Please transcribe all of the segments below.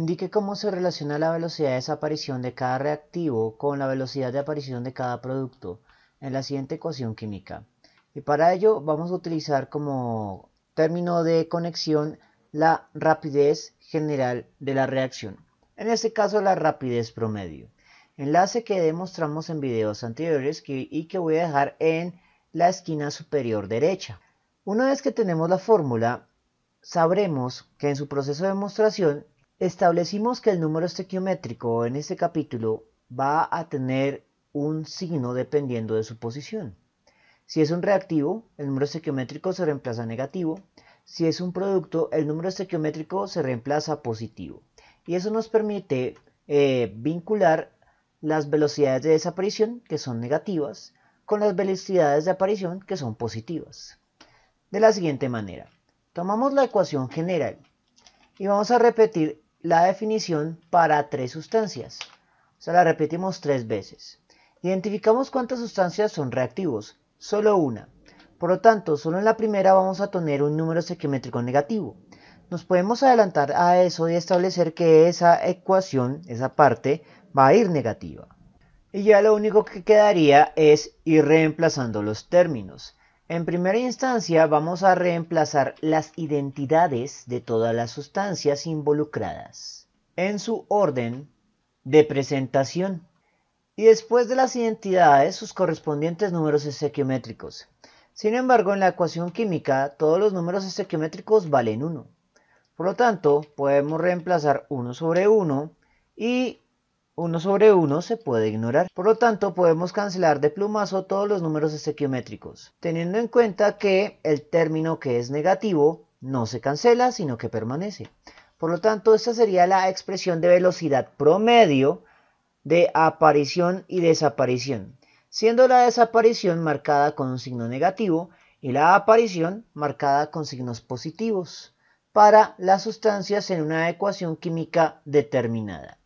Indique cómo se relaciona la velocidad de desaparición de cada reactivo con la velocidad de aparición de cada producto en la siguiente ecuación química. Y para ello vamos a utilizar como término de conexión la rapidez general de la reacción. En este caso la rapidez promedio. Enlace que demostramos en videos anteriores y que voy a dejar en la esquina superior derecha. Una vez que tenemos la fórmula, sabremos que en su proceso de demostración Establecimos que el número estequiométrico en este capítulo va a tener un signo dependiendo de su posición. Si es un reactivo, el número estequiométrico se reemplaza negativo. Si es un producto, el número estequiométrico se reemplaza positivo. Y eso nos permite eh, vincular las velocidades de desaparición, que son negativas, con las velocidades de aparición, que son positivas. De la siguiente manera, tomamos la ecuación general y vamos a repetir la definición para tres sustancias. O sea, la repetimos tres veces. Identificamos cuántas sustancias son reactivos, solo una. Por lo tanto, solo en la primera vamos a tener un número sequimétrico negativo. Nos podemos adelantar a eso y establecer que esa ecuación, esa parte, va a ir negativa. Y ya lo único que quedaría es ir reemplazando los términos. En primera instancia vamos a reemplazar las identidades de todas las sustancias involucradas en su orden de presentación y después de las identidades sus correspondientes números estequiométricos. Sin embargo, en la ecuación química todos los números estequiométricos valen 1. Por lo tanto, podemos reemplazar 1 sobre 1 y 1 sobre 1 se puede ignorar, por lo tanto podemos cancelar de plumazo todos los números estequiométricos, teniendo en cuenta que el término que es negativo no se cancela, sino que permanece. Por lo tanto, esta sería la expresión de velocidad promedio de aparición y desaparición, siendo la desaparición marcada con un signo negativo y la aparición marcada con signos positivos para las sustancias en una ecuación química determinada.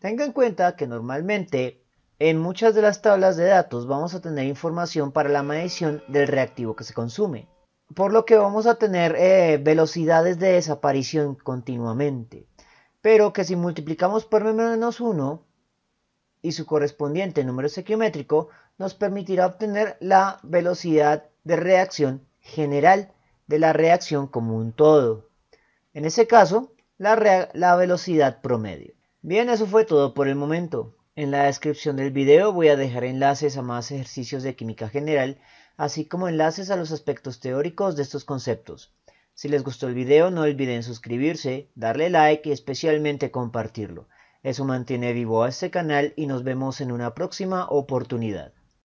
Tenga en cuenta que normalmente en muchas de las tablas de datos vamos a tener información para la medición del reactivo que se consume, por lo que vamos a tener eh, velocidades de desaparición continuamente, pero que si multiplicamos por menos 1 y su correspondiente número sequiométrico nos permitirá obtener la velocidad de reacción general de la reacción como un todo. En ese caso, la velocidad promedio. Bien, eso fue todo por el momento. En la descripción del video voy a dejar enlaces a más ejercicios de química general, así como enlaces a los aspectos teóricos de estos conceptos. Si les gustó el video no olviden suscribirse, darle like y especialmente compartirlo. Eso mantiene vivo a este canal y nos vemos en una próxima oportunidad.